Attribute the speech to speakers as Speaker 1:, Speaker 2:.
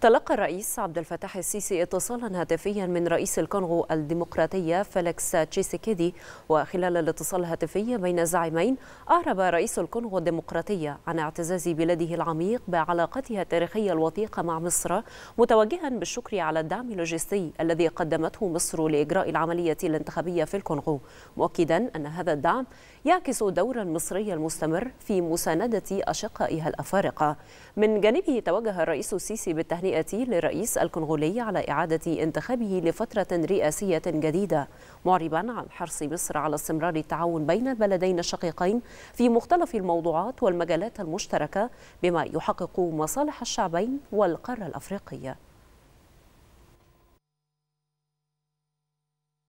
Speaker 1: تلقى الرئيس عبد الفتاح السيسي اتصالا هاتفيا من رئيس الكونغو الديمقراطية فيليكس تشيسيكيدي وخلال الاتصال الهاتفي بين الزعيمين أعرب رئيس الكونغو الديمقراطية عن اعتزاز بلده العميق بعلاقتها التاريخية الوثيقة مع مصر متوجها بالشكر على الدعم اللوجستي الذي قدمته مصر لإجراء العملية الانتخابية في الكونغو مؤكدا أن هذا الدعم يعكس دور المصري المستمر في مساندة أشقائها الأفارقة من جانبه توجه الرئيس السيسي بالتهنئة التهنئة للرئيس الكونغولي على إعادة انتخابه لفترة رئاسية جديدة معربا عن حرص مصر على استمرار التعاون بين البلدين الشقيقين في مختلف الموضوعات والمجالات المشتركة بما يحقق مصالح الشعبين والقارة الأفريقية